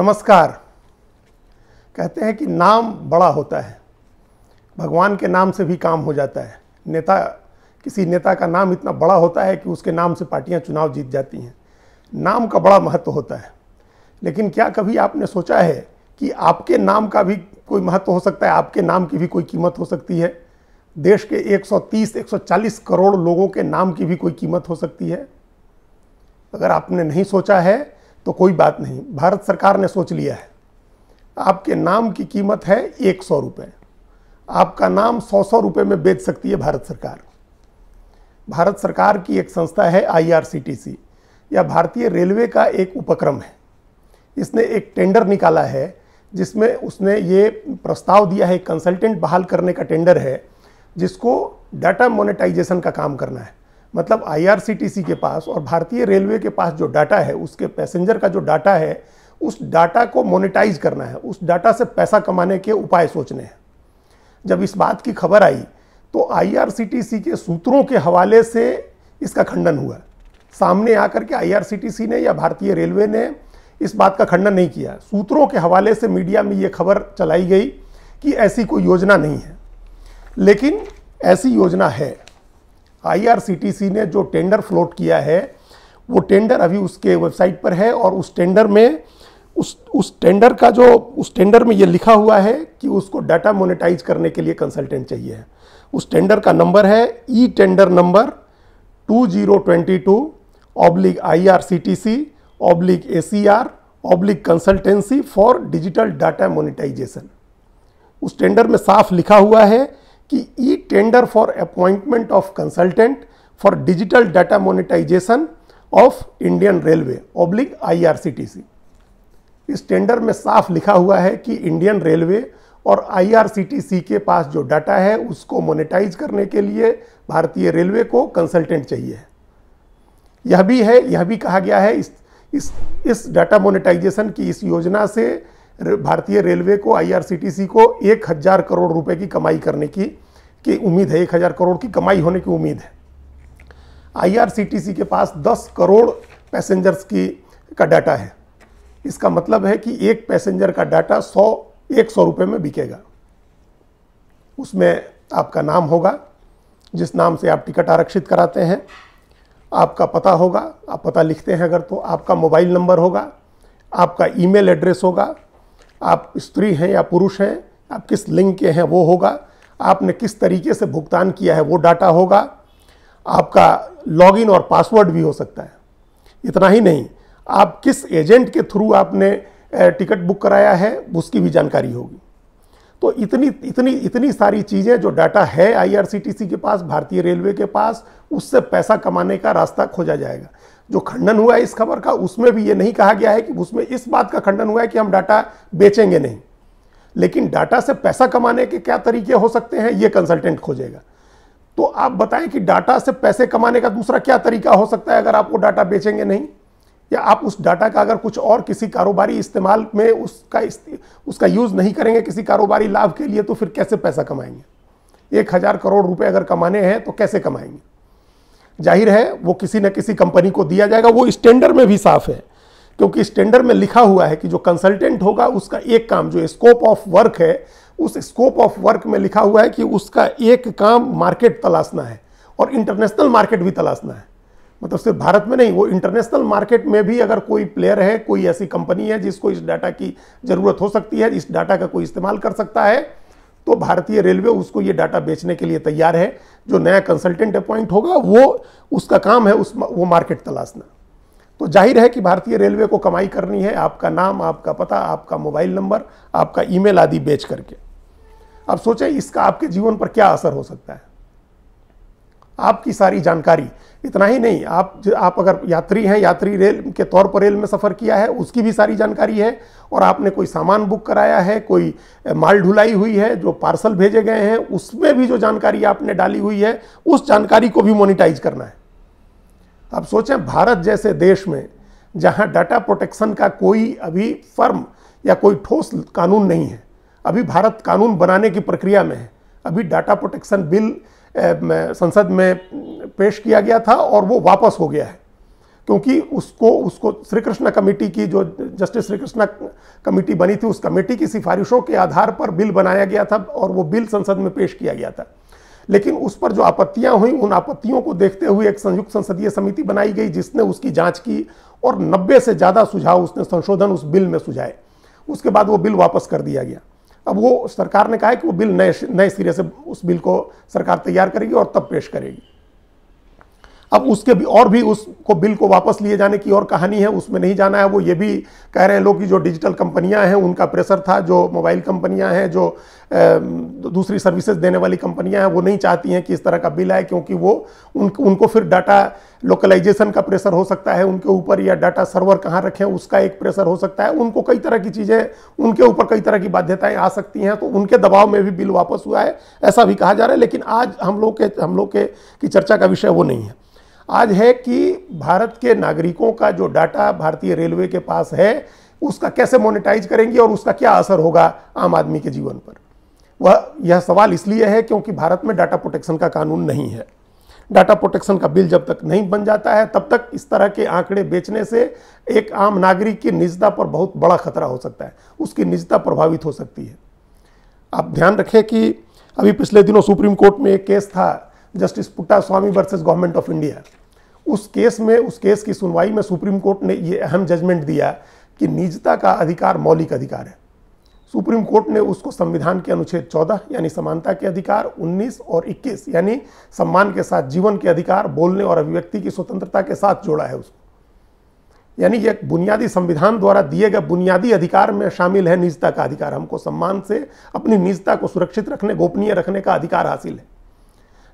नमस्कार कहते हैं कि नाम बड़ा होता है भगवान के नाम से भी काम हो जाता है नेता किसी नेता का नाम इतना बड़ा होता है कि उसके नाम से पार्टियां चुनाव जीत जाती हैं नाम का बड़ा महत्व होता है लेकिन क्या कभी आपने सोचा है कि आपके नाम का भी कोई महत्व हो सकता है आपके नाम की भी कोई कीमत हो सकती है देश के 130 140 करोड़ लोगों के नाम की भी कोई कीमत हो सकती है अगर आपने नहीं सोचा है तो कोई बात नहीं भारत सरकार ने सोच लिया है आपके नाम की कीमत है एक सौ रुपये आपका नाम सौ सौ रुपये में बेच सकती है भारत सरकार भारत सरकार की एक संस्था है आईआरसीटीसी या भारतीय रेलवे का एक उपक्रम है इसने एक टेंडर निकाला है जिसमें उसने ये प्रस्ताव दिया है कंसल्टेंट बहाल करने का टेंडर है जिसको डाटा मोनेटाइजेशन का काम करना है मतलब आईआरसीटीसी के पास और भारतीय रेलवे के पास जो डाटा है उसके पैसेंजर का जो डाटा है उस डाटा को मोनेटाइज करना है उस डाटा से पैसा कमाने के उपाय सोचने हैं जब इस बात की खबर आई तो आईआरसीटीसी के सूत्रों के हवाले से इसका खंडन हुआ सामने आकर के आईआरसीटीसी ने या भारतीय रेलवे ने इस बात का खंडन नहीं किया सूत्रों के हवाले से मीडिया में ये खबर चलाई गई कि ऐसी कोई योजना नहीं है लेकिन ऐसी योजना है आईआरसीटीसी ने जो टेंडर फ्लोट किया है वो टेंडर अभी उसके वेबसाइट पर है और उस टेंडर में उस उस टेंडर का जो उस टेंडर में ये लिखा हुआ है कि उसको डाटा मोनेटाइज करने के लिए कंसल्टेंट चाहिए उस टेंडर का नंबर है e tender number two zero twenty two oblique I R C T C oblique A C R oblique consultancy for digital data monetization उस टेंडर में साफ लिखा हुआ है कि e tender for appointment of consultant for digital data monetization of Indian railway oblique IRCTC इस tender में साफ लिखा हुआ है कि इंडियन रेलवे और आईआरसीटीसी के पास जो डाटा है उसको मोनिटाइज करने के लिए भारतीय रेलवे को कंसल्टेंट चाहिए यह भी है यह भी कहा गया है इस इस इस डाटा मोनिटाइजेशन की इस योजना से भारतीय रेलवे को आईआरसीटीसी को एक हज़ार करोड़ रुपए की कमाई करने की की उम्मीद है एक हज़ार करोड़ की कमाई होने की उम्मीद है आईआरसीटीसी के पास दस करोड़ पैसेंजर्स की का डाटा है इसका मतलब है कि एक पैसेंजर का डाटा सौ एक सौ रुपये में बिकेगा उसमें आपका नाम होगा जिस नाम से आप टिकट आरक्षित कराते हैं आपका पता होगा आप पता लिखते हैं अगर तो आपका मोबाइल नंबर होगा आपका ईमेल एड्रेस होगा आप स्त्री हैं या पुरुष हैं आप किस लिंग के हैं वो होगा आपने किस तरीके से भुगतान किया है वो डाटा होगा आपका लॉगिन और पासवर्ड भी हो सकता है इतना ही नहीं आप किस एजेंट के थ्रू आपने टिकट बुक कराया है उसकी भी जानकारी होगी तो इतनी इतनी इतनी सारी चीज़ें जो डाटा है आईआरसीटीसी के पास भारतीय रेलवे के पास उससे पैसा कमाने का रास्ता खोजा जाएगा जो खंडन हुआ है इस खबर का उसमें भी ये नहीं कहा गया है कि उसमें इस बात का खंडन हुआ है कि हम डाटा बेचेंगे नहीं लेकिन डाटा से पैसा कमाने के क्या तरीके हो सकते हैं ये कंसल्टेंट खोजेगा तो आप बताएं कि डाटा से पैसे कमाने का दूसरा क्या तरीका हो सकता है अगर आप वो डाटा बेचेंगे नहीं या आप उस डाटा का अगर कुछ और किसी कारोबारी इस्तेमाल में उसका उसका यूज़ नहीं करेंगे किसी कारोबारी लाभ के लिए तो फिर कैसे पैसा कमाएंगे एक हज़ार करोड़ रुपए अगर कमाने हैं तो कैसे कमाएंगे जाहिर है वो किसी न किसी कंपनी को दिया जाएगा वो स्टैंडर्ड में भी साफ है क्योंकि स्टैंडर्ड में लिखा हुआ है कि जो कंसल्टेंट होगा उसका एक काम जो स्कोप ऑफ वर्क है उस स्कोप ऑफ वर्क में लिखा हुआ है कि उसका एक काम मार्केट तलाशना है और इंटरनेशनल मार्केट भी तलाशना है मतलब सिर्फ भारत में नहीं वो इंटरनेशनल मार्केट में भी अगर कोई प्लेयर है कोई ऐसी कंपनी है जिसको इस डाटा की ज़रूरत हो सकती है इस डाटा का कोई इस्तेमाल कर सकता है तो भारतीय रेलवे उसको ये डाटा बेचने के लिए तैयार है जो नया कंसल्टेंट अपॉइंट होगा वो उसका काम है उस वो मार्केट तलाशना तो जाहिर है कि भारतीय रेलवे को कमाई करनी है आपका नाम आपका पता आपका मोबाइल नंबर आपका ईमेल आदि बेच करके अब सोचें इसका आपके जीवन पर क्या असर हो सकता है आपकी सारी जानकारी इतना ही नहीं आप आप अगर यात्री हैं यात्री रेल के तौर पर रेल में सफ़र किया है उसकी भी सारी जानकारी है और आपने कोई सामान बुक कराया है कोई माल ढुलाई हुई है जो पार्सल भेजे गए हैं उसमें भी जो जानकारी आपने डाली हुई है उस जानकारी को भी मोनिटाइज करना है तो आप सोचें भारत जैसे देश में जहाँ डाटा प्रोटेक्शन का कोई अभी फर्म या कोई ठोस कानून नहीं है अभी भारत कानून बनाने की प्रक्रिया में है अभी डाटा प्रोटेक्शन बिल संसद में पेश किया गया था और वो वापस हो गया है क्योंकि उसको उसको श्री कृष्ण कमेटी की जो जस्टिस श्री कृष्णा कमेटी बनी थी उस कमेटी की सिफारिशों के आधार पर बिल बनाया गया था और वो बिल संसद में पेश किया गया था लेकिन उस पर जो आपत्तियां हुई उन आपत्तियों को देखते हुए एक संयुक्त संसदीय समिति बनाई गई जिसने उसकी जांच की और 90 से ज़्यादा सुझाव उसने संशोधन उस बिल में सुझाए उसके बाद वो बिल वापस कर दिया गया अब वो सरकार ने कहा है कि वो बिल नए नए सिरे से उस बिल को सरकार तैयार करेगी और तब पेश करेगी अब उसके भी और भी उसको बिल को वापस लिए जाने की और कहानी है उसमें नहीं जाना है वो ये भी कह रहे हैं लोग कि जो डिजिटल कंपनियां हैं उनका प्रेशर था जो मोबाइल कंपनियां हैं जो दूसरी सर्विसेज देने वाली कंपनियां हैं वो नहीं चाहती हैं कि इस तरह का बिल आए क्योंकि वो उन उनको फिर डाटा लोकलाइजेशन का प्रेशर हो सकता है उनके ऊपर या डाटा सर्वर कहाँ रखें उसका एक प्रेशर हो सकता है उनको कई तरह की चीज़ें उनके ऊपर कई तरह की बाध्यताएं आ सकती हैं तो उनके दबाव में भी बिल वापस हुआ है ऐसा भी कहा जा रहा है लेकिन आज हम लोग के हम लोग के की चर्चा का विषय वो नहीं है आज है कि भारत के नागरिकों का जो डाटा भारतीय रेलवे के पास है उसका कैसे मोनेटाइज करेंगे और उसका क्या असर होगा आम आदमी के जीवन पर वह यह सवाल इसलिए है क्योंकि भारत में डाटा प्रोटेक्शन का कानून नहीं है डाटा प्रोटेक्शन का बिल जब तक नहीं बन जाता है तब तक इस तरह के आंकड़े बेचने से एक आम नागरिक की निजता पर बहुत बड़ा खतरा हो सकता है उसकी निजता प्रभावित हो सकती है आप ध्यान रखें कि अभी पिछले दिनों सुप्रीम कोर्ट में एक केस था justice Puttaswamy versus government of India उस केस में उस केस की सुनवाई में सुप्रीम कोर्ट ने ये अहम जजमेंट दिया कि निजता का अधिकार मौलिक अधिकार है सुप्रीम कोर्ट ने उसको संविधान के अनुच्छेद चौदह यानी समानता के अधिकार उन्नीस और इक्कीस यानी सम्मान के साथ जीवन के अधिकार बोलने और अभिव्यक्ति की स्वतंत्रता के साथ जोड़ा है उसको यानी यह बुनियादी संविधान द्वारा दिए गए बुनियादी अधिकार में शामिल है निजता का अधिकार हमको सम्मान से अपनी निजता को सुरक्षित रखने गोपनीय रखने का अधिकार हासिल है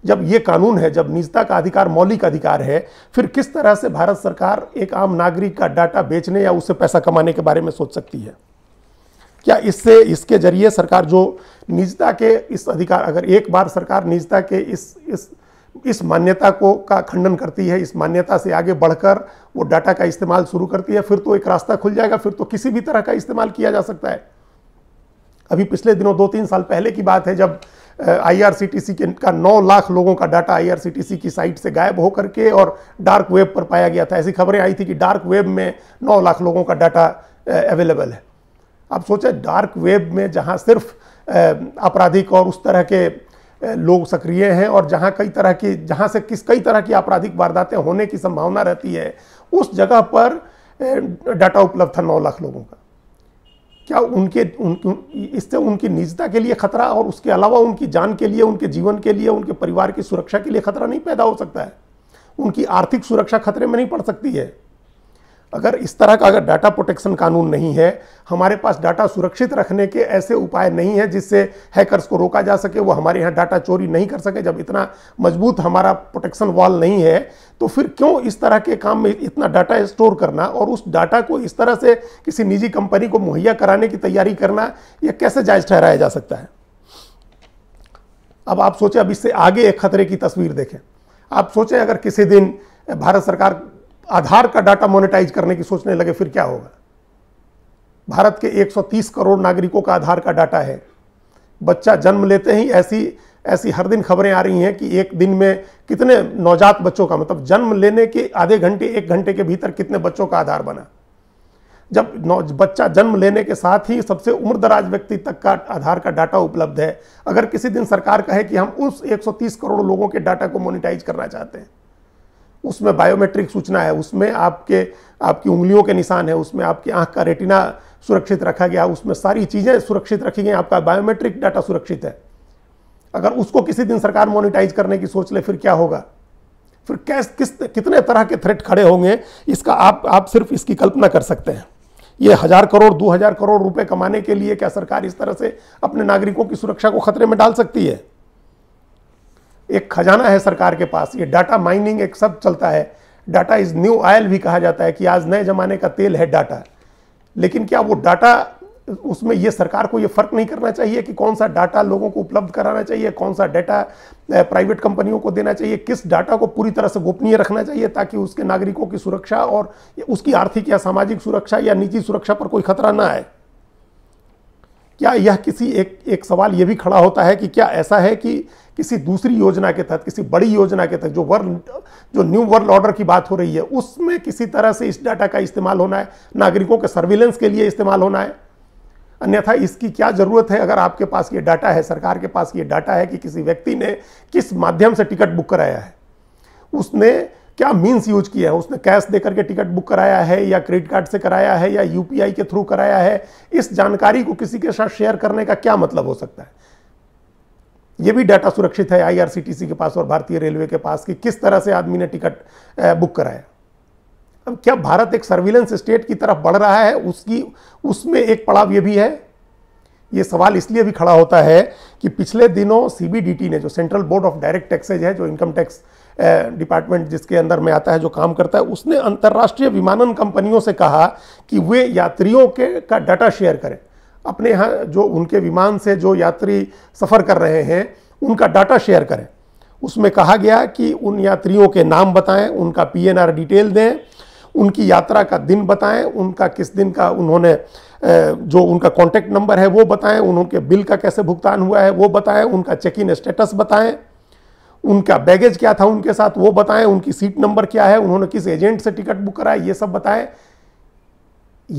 जब ये कानून है जब निजता का अधिकार मौलिक अधिकार है फिर किस तरह से भारत सरकार एक आम नागरिक का डाटा बेचने या उससे पैसा कमाने के बारे में सोच सकती है क्या इससे इसके जरिए सरकार जो निजता के इस अधिकार अगर एक बार सरकार निजता के इस इस इस मान्यता को का खंडन करती है इस मान्यता से आगे बढ़कर वो डाटा का इस्तेमाल शुरू करती है फिर तो एक रास्ता खुल जाएगा फिर तो किसी भी तरह का इस्तेमाल किया जा सकता है अभी पिछले दिनों दो तीन साल पहले की बात है जब आईआरसीटीसी के का 9 लाख लोगों का डाटा आईआरसीटीसी की साइट से गायब हो करके और डार्क वेब पर पाया गया था ऐसी खबरें आई थी कि डार्क वेब में 9 लाख लोगों का डाटा अवेलेबल है आप सोचें डार्क वेब में जहाँ सिर्फ आपराधिक और उस तरह के लोग सक्रिय हैं और जहाँ कई तरह की जहाँ से किस कई तरह की आपराधिक वारदातें होने की संभावना रहती है उस जगह पर डाटा उपलब्ध था नौ लाख लोगों का क्या उनके उन, इससे उनकी निजता के लिए खतरा और उसके अलावा उनकी जान के लिए उनके जीवन के लिए उनके परिवार की सुरक्षा के लिए खतरा नहीं पैदा हो सकता है उनकी आर्थिक सुरक्षा खतरे में नहीं पड़ सकती है अगर इस तरह का अगर डाटा प्रोटेक्शन कानून नहीं है हमारे पास डाटा सुरक्षित रखने के ऐसे उपाय नहीं है जिससे हैकर्स को रोका जा सके वो हमारे यहाँ डाटा चोरी नहीं कर सके जब इतना मजबूत हमारा प्रोटेक्शन वॉल नहीं है तो फिर क्यों इस तरह के काम में इतना डाटा स्टोर करना और उस डाटा को इस तरह से किसी निजी कंपनी को मुहैया कराने की तैयारी करना यह कैसे जायज़ ठहराया जा सकता है अब आप सोचें अब इससे आगे एक खतरे की तस्वीर देखें आप सोचें अगर किसी दिन भारत सरकार आधार का डाटा मोनेटाइज करने की सोचने लगे फिर क्या होगा भारत के 130 करोड़ नागरिकों का आधार का डाटा है बच्चा जन्म लेते ही ऐसी ऐसी हर दिन खबरें आ रही हैं कि एक दिन में कितने नवजात बच्चों का मतलब जन्म लेने के आधे घंटे एक घंटे के भीतर कितने बच्चों का आधार बना जब बच्चा जन्म लेने के साथ ही सबसे उम्र दराज व्यक्ति तक का आधार का डाटा उपलब्ध है अगर किसी दिन सरकार कहे कि हम उस 130 करोड़ लोगों के डाटा को मोनिटाइज करना चाहते हैं उसमें बायोमेट्रिक सूचना है उसमें आपके आपकी उंगलियों के निशान है उसमें आपकी आंख का रेटिना सुरक्षित रखा गया उसमें सारी चीज़ें सुरक्षित रखी गई आपका बायोमेट्रिक डाटा सुरक्षित है अगर उसको किसी दिन सरकार मोनिटाइज करने की सोच ले फिर क्या होगा फिर कैस किस कितने तरह के थ्रेट खड़े होंगे इसका आप आप सिर्फ इसकी कल्पना कर सकते हैं ये हज़ार करोड़ दो हज़ार करोड़ रुपए कमाने के लिए क्या सरकार इस तरह से अपने नागरिकों की सुरक्षा को खतरे में डाल सकती है एक खजाना है सरकार के पास ये डाटा माइनिंग एक सब चलता है डाटा इज़ न्यू ऑयल भी कहा जाता है कि आज नए ज़माने का तेल है डाटा लेकिन क्या वो डाटा उसमें ये सरकार को ये फ़र्क नहीं करना चाहिए कि कौन सा डाटा लोगों को उपलब्ध कराना चाहिए कौन सा डाटा प्राइवेट कंपनियों को देना चाहिए किस डाटा को पूरी तरह से गोपनीय रखना चाहिए ताकि उसके नागरिकों की सुरक्षा और उसकी आर्थिक या सामाजिक सुरक्षा या निजी सुरक्षा पर कोई खतरा ना आए क्या यह किसी एक एक सवाल यह भी खड़ा होता है कि क्या ऐसा है कि किसी दूसरी योजना के तहत किसी बड़ी योजना के तहत जो वर्ल्ड जो न्यू वर्ल्ड ऑर्डर की बात हो रही है उसमें किसी तरह से इस डाटा का इस्तेमाल होना है नागरिकों के सर्विलेंस के लिए इस्तेमाल होना है अन्यथा इसकी क्या ज़रूरत है अगर आपके पास ये डाटा है सरकार के पास ये डाटा है कि किसी व्यक्ति ने किस माध्यम से टिकट बुक कराया है उसने क्या मीन्स यूज किया है उसने कैश देकर के टिकट बुक कराया है या क्रेडिट कार्ड से कराया है या यूपीआई के थ्रू कराया है इस जानकारी को किसी के साथ शेयर करने का क्या मतलब हो सकता है यह भी डाटा सुरक्षित है आईआरसीटीसी के पास और भारतीय रेलवे के पास कि किस तरह से आदमी ने टिकट बुक कराया अब क्या भारत एक सर्विलेंस स्टेट की तरफ बढ़ रहा है उसकी उसमें एक पड़ाव यह भी है ये सवाल इसलिए भी खड़ा होता है कि पिछले दिनों सीबीडीटी ने जो central board of direct taxes है जो इनकम टैक्स tax डिपार्टमेंट जिसके अंदर में आता है जो काम करता है उसने अंतर्राष्ट्रीय विमानन कंपनियों से कहा कि वे यात्रियों के का डाटा शेयर करें अपने यहाँ जो उनके विमान से जो यात्री सफ़र कर रहे हैं उनका डाटा शेयर करें उसमें कहा गया कि उन यात्रियों के नाम बताएं उनका पी डिटेल दें उनकी यात्रा का दिन बताएं उनका किस दिन का उन्होंने जो उनका कॉन्टैक्ट नंबर है वो बताएं उनके बिल का कैसे भुगतान हुआ है वो बताएं उनका चेक इन स्टेटस बताएं उनका बैगेज क्या था उनके साथ वो बताएं उनकी सीट नंबर क्या है उन्होंने किस एजेंट से टिकट बुक कराया ये सब बताएं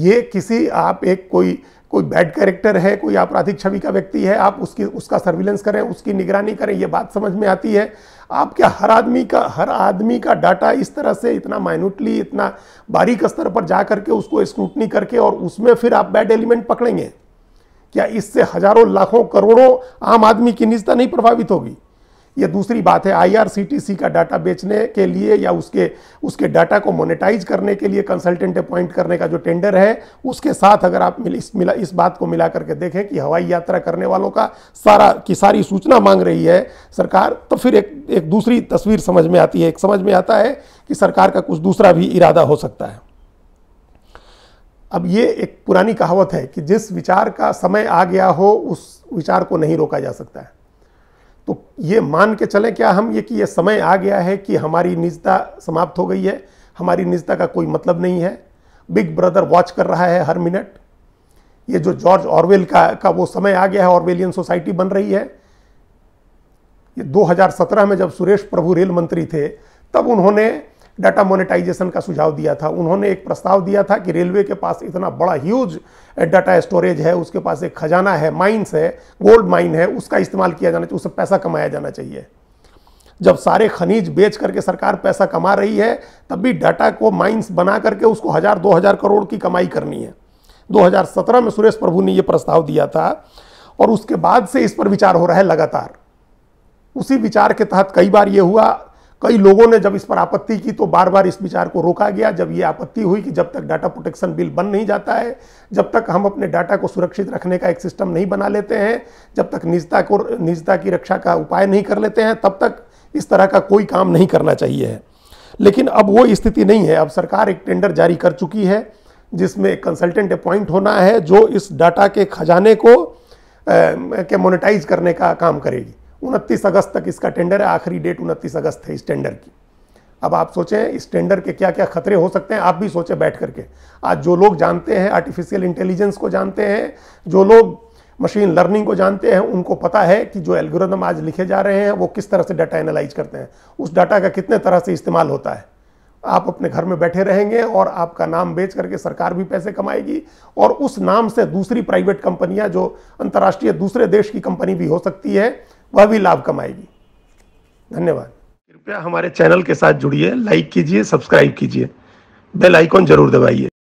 ये किसी आप एक कोई कोई बैड कैरेक्टर है कोई आपराधिक छवि का व्यक्ति है आप उसकी उसका सर्विलेंस करें उसकी निगरानी करें ये बात समझ में आती है आप क्या हर आदमी का हर आदमी का डाटा इस तरह से इतना माइन्यूटली इतना बारीक स्तर पर जा करके उसको स्क्रूटनी करके और उसमें फिर आप बैड एलिमेंट पकड़ेंगे क्या इससे हजारों लाखों करोड़ों आम आदमी की निजता नहीं प्रभावित होगी ये दूसरी बात है आईआरसीटीसी का डाटा बेचने के लिए या उसके उसके डाटा को मोनेटाइज करने के लिए कंसल्टेंट अपॉइंट करने का जो टेंडर है उसके साथ अगर आप मिल, इस मिला इस बात को मिला करके देखें कि हवाई यात्रा करने वालों का सारा की सारी सूचना मांग रही है सरकार तो फिर एक एक दूसरी तस्वीर समझ में आती है एक समझ में आता है कि सरकार का कुछ दूसरा भी इरादा हो सकता है अब ये एक पुरानी कहावत है कि जिस विचार का समय आ गया हो उस विचार को नहीं रोका जा सकता है तो ये मान के चलें क्या हम ये कि ये समय आ गया है कि हमारी निजता समाप्त हो गई है हमारी निजता का कोई मतलब नहीं है बिग ब्रदर वॉच कर रहा है हर मिनट ये जो जॉर्ज ऑरवेल का का वो समय आ गया है ऑरवेलियन सोसाइटी बन रही है ये 2017 में जब सुरेश प्रभु रेल मंत्री थे तब उन्होंने डाटा मोनेटाइजेशन का सुझाव दिया था उन्होंने एक प्रस्ताव दिया था कि रेलवे के पास इतना बड़ा ह्यूज डाटा स्टोरेज है उसके पास एक खजाना है माइंस है गोल्ड माइन है उसका इस्तेमाल किया जाना चाहिए उससे पैसा कमाया जाना चाहिए जब सारे खनिज बेच करके सरकार पैसा कमा रही है तब भी डाटा को माइंस बना करके उसको हज़ार दो हज़ार करोड़ की कमाई करनी है 2017 में सुरेश प्रभु ने यह प्रस्ताव दिया था और उसके बाद से इस पर विचार हो रहा है लगातार उसी विचार के तहत कई बार ये हुआ कई लोगों ने जब इस पर आपत्ति की तो बार बार इस विचार को रोका गया जब ये आपत्ति हुई कि जब तक डाटा प्रोटेक्शन बिल बन नहीं जाता है जब तक हम अपने डाटा को सुरक्षित रखने का एक सिस्टम नहीं बना लेते हैं जब तक निजता को निजता की रक्षा का उपाय नहीं कर लेते हैं तब तक इस तरह का कोई काम नहीं करना चाहिए लेकिन अब वो स्थिति नहीं है अब सरकार एक टेंडर जारी कर चुकी है जिसमें एक कंसल्टेंट अपॉइंट होना है जो इस डाटा के खजाने को के मोनेटाइज करने का काम करेगी उनतीस अगस्त तक इसका टेंडर है आखिरी डेट उनतीस अगस्त है इस टेंडर की अब आप सोचें इस टेंडर के क्या क्या खतरे हो सकते हैं आप भी सोचें बैठ करके आज जो लोग जानते हैं आर्टिफिशियल इंटेलिजेंस को जानते हैं जो लोग मशीन लर्निंग को जानते हैं उनको पता है कि जो एल्गोरिदम आज लिखे जा रहे हैं वो किस तरह से डाटा एनालाइज करते हैं उस डाटा का कितने तरह से इस्तेमाल होता है आप अपने घर में बैठे रहेंगे और आपका नाम बेच करके सरकार भी पैसे कमाएगी और उस नाम से दूसरी प्राइवेट कंपनियां जो अंतर्राष्ट्रीय दूसरे देश की कंपनी भी हो सकती है वह भी लाभ कमाएगी धन्यवाद कृपया हमारे चैनल के साथ जुड़िए लाइक कीजिए सब्सक्राइब कीजिए बेल आइकॉन जरूर दबाइए